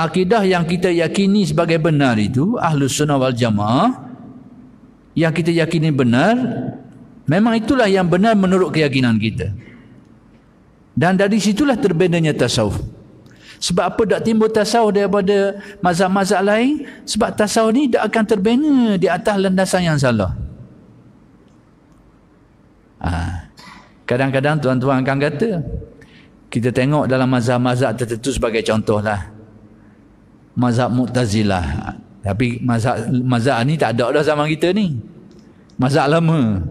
akidah yang kita yakini sebagai benar itu ahlus sunnah wal jamaah yang kita yakini benar memang itulah yang benar menurut keyakinan kita dan dari situlah terbenarnya tasawuf sebab apa tak timbul tasawuf daripada mazhab-mazhab lain sebab tasawuf ni tak akan terbina di atas landasan yang salah ha. kadang-kadang tuan-tuan akan kata kita tengok dalam mazhab-mazhab tertentu sebagai contohlah lah mazhab mu'tazilah tapi mazhab mazhab ni tak ada dah zaman kita ni mazhab lama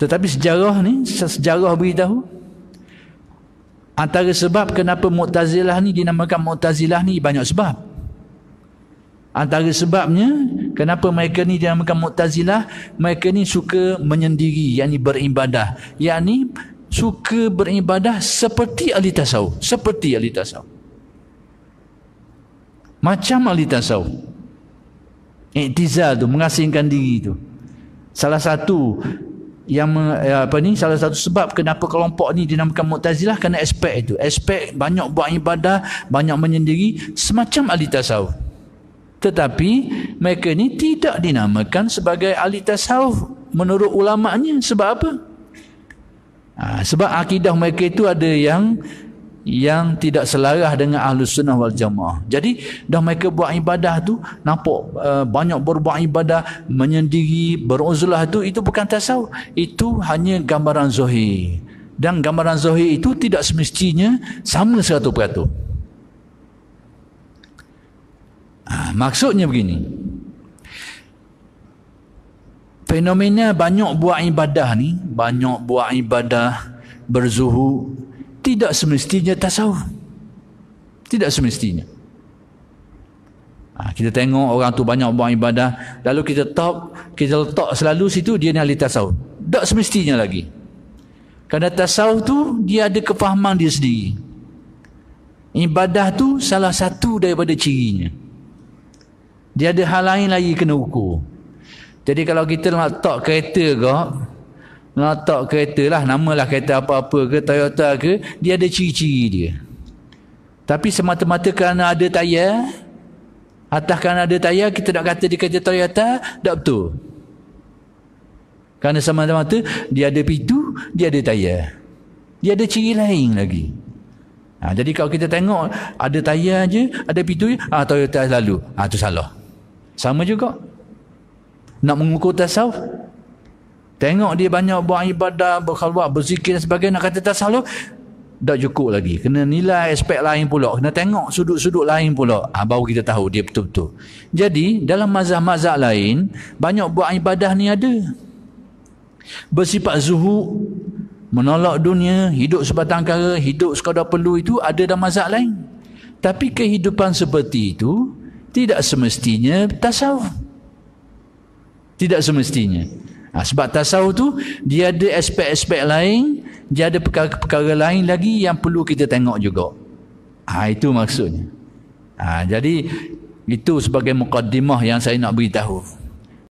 tetapi sejarah ni sejarah beritahu antara sebab kenapa mu'tazilah ni dinamakan mu'tazilah ni banyak sebab Antara sebabnya kenapa mereka ni dinamakan Mu'tazilah, mereka ni suka menyendiri, yakni beribadah. Yakni suka beribadah seperti ahli tasawuf, seperti ahli tasawuf. Macam ahli tasawuf. Iktizal tu, mengasingkan diri tu. Salah satu yang eh, apa ni salah satu sebab kenapa kelompok ni dinamakan mu'tazilah kerana aspek itu aspek banyak buat ibadah banyak menyendiri semacam ahli tasawuf tetapi mereka ni tidak dinamakan sebagai ahli tasawuf menurut ulama'nya sebab apa? Ha, sebab akidah mereka itu ada yang yang tidak selaras dengan ahli sunnah wal jamaah. Jadi dah mereka buat ibadah tu nampak uh, banyak berbuat ibadah menyendiri beruzlah tu itu bukan tasawuf. Itu hanya gambaran zahir. Dan gambaran zahir itu tidak semestinya sama satu Ah ha, maksudnya begini. Fenomena banyak buat ibadah ni, banyak buat ibadah berzuhur tidak semestinya tasawuf tidak semestinya ah, kita tengok orang tu banyak buat ibadah lalu kita top kita letak selalu situ dia ni ahli tasawuf tak semestinya lagi kerana tasawuf tu dia ada kefahaman dia sendiri ibadah tu salah satu daripada cirinya dia ada hal lain lagi kena ukur jadi kalau kita nak letak kereta kau ngatak kereta lah namalah kereta apa-apa ke Toyota ke dia ada ciri-ciri dia tapi semata-mata kerana ada tayar atas kerana ada tayar kita nak kata dia kereta Toyota tak betul kerana semata-mata dia ada pitu, dia ada tayar dia ada ciri lain lagi ha, jadi kalau kita tengok ada tayar je ada pitu, ah ha, Toyota selalu ah ha, tu salah sama juga nak mengukur tasawuf Tengok dia banyak buat ibadah, berkhalwat, berzikir dan sebagainya. Nak kata tasawuf, tak cukup lagi. Kena nilai aspek lain pula. Kena tengok sudut-sudut lain pula. Ha, baru kita tahu dia betul-betul. Jadi, dalam mazah-mazah lain, banyak buat ibadah ni ada. Bersifat zuhud, menolak dunia, hidup sebatang kara, hidup sekadar perlu itu ada dalam mazah lain. Tapi kehidupan seperti itu tidak semestinya tasawuf. Tidak semestinya. Ha, sebab tasawuf tu dia ada aspek-aspek lain, dia ada perkara-perkara lain lagi yang perlu kita tengok juga. Ha, itu maksudnya. Ha, jadi itu sebagai mukadimah yang saya nak beritahu.